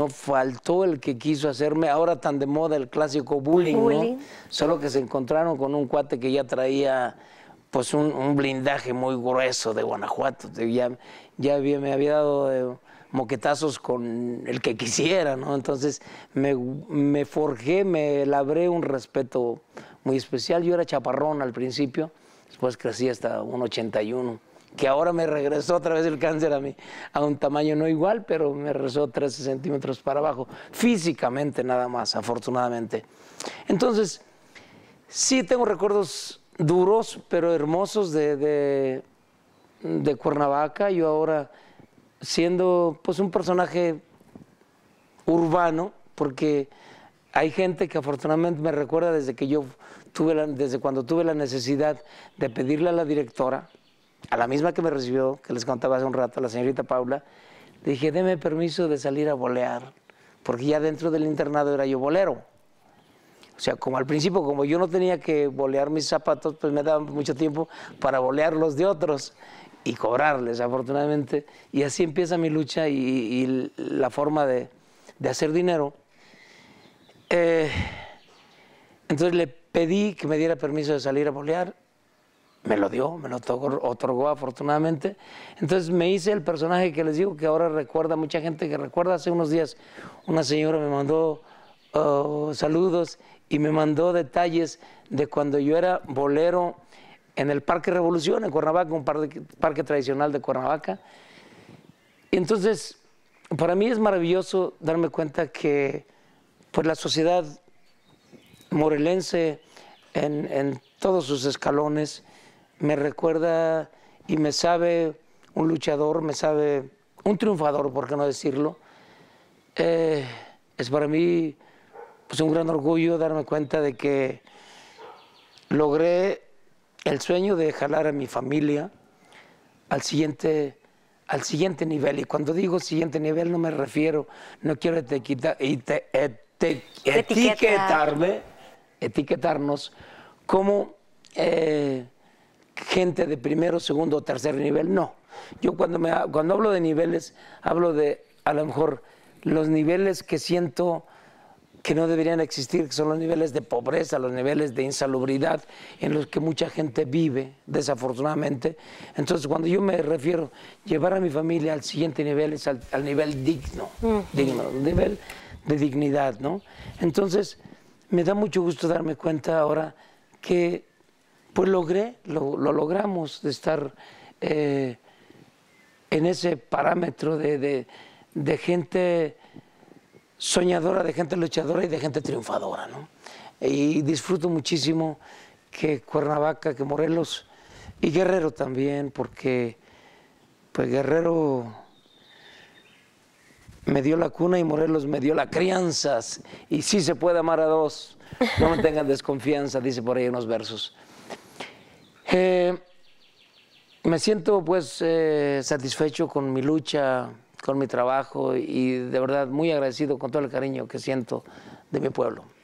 no faltó el que quiso hacerme ahora tan de moda el clásico bullying, Solo que se encontraron con un cuate que ya traía pues un, blindaje muy grueso de Guanajuato. Ya, ya me había dado eh, moquetazos con el que quisiera, ¿no? Entonces me, me forjé, me labré un respeto muy especial. Yo era chaparrón al principio, después crecí hasta un 81 que ahora me regresó otra vez el cáncer a mí, a un tamaño no igual, pero me regresó 13 centímetros para abajo, físicamente nada más, afortunadamente. Entonces, sí tengo recuerdos duros, pero hermosos de, de, Cuernavaca. Yo ahora, siendo pues un personaje urbano, porque hay gente que afortunadamente me recuerda desde que yo tuve desde cuando tuve la necesidad de pedirle a la directora a la misma que me recibió, que les contaba hace un rato, la señorita Paula, le dije, deme permiso de salir a bolear, porque ya dentro del internado era yo bolero. O sea, como al principio, como yo no tenía que bolear mis zapatos, pues me daban mucho tiempo para bolear los de otros y cobrarles, afortunadamente. Y así empieza mi lucha y, la forma de, hacer dinero. Eh, entonces le pedí que me diera permiso de salir a bolear me lo dio, me lo otorgó, afortunadamente. Entonces me hice el personaje que les digo que ahora recuerda, mucha gente que recuerda, hace unos días una señora me mandó oh, saludos y me mandó detalles de cuando yo era bolero en el Parque Revolución, en Cuernavaca, un parque, tradicional de Cuernavaca. Y entonces, para mí es maravilloso darme cuenta que pues, la sociedad morelense en, en todos sus escalones, me recuerda y me sabe un luchador, me sabe un triunfador, por qué no decirlo. Eh, es para mí pues, un gran orgullo darme cuenta de que logré el sueño de jalar a mi familia al siguiente, al siguiente nivel. Y cuando digo siguiente nivel no me refiero, no quiero te, eh, etiquetarme, etiquetarnos como... Eh, gente de primero, segundo, o tercer nivel, no. Yo cuando, me, cuando hablo de niveles, hablo de a lo mejor los niveles que siento que no deberían existir, que son los niveles de pobreza, los niveles de insalubridad en los que mucha gente vive, desafortunadamente. Entonces, cuando yo me refiero llevar a mi familia al siguiente nivel, es al, nivel digno, digno, digno, nivel de dignidad, ¿no? Entonces, me da mucho gusto darme cuenta ahora que pues logré, lo, logramos de estar eh, en ese parámetro de, gente soñadora, de gente luchadora y de gente triunfadora. ¿no? Y disfruto muchísimo que Cuernavaca, que Morelos y Guerrero también, porque pues Guerrero me dio la cuna y Morelos me dio la crianza. Y sí se puede amar a dos. No me tengan desconfianza, dice por ahí unos versos. Eh, me siento pues eh, satisfecho con mi lucha, con mi trabajo y de verdad muy agradecido con todo el cariño que siento de mi pueblo.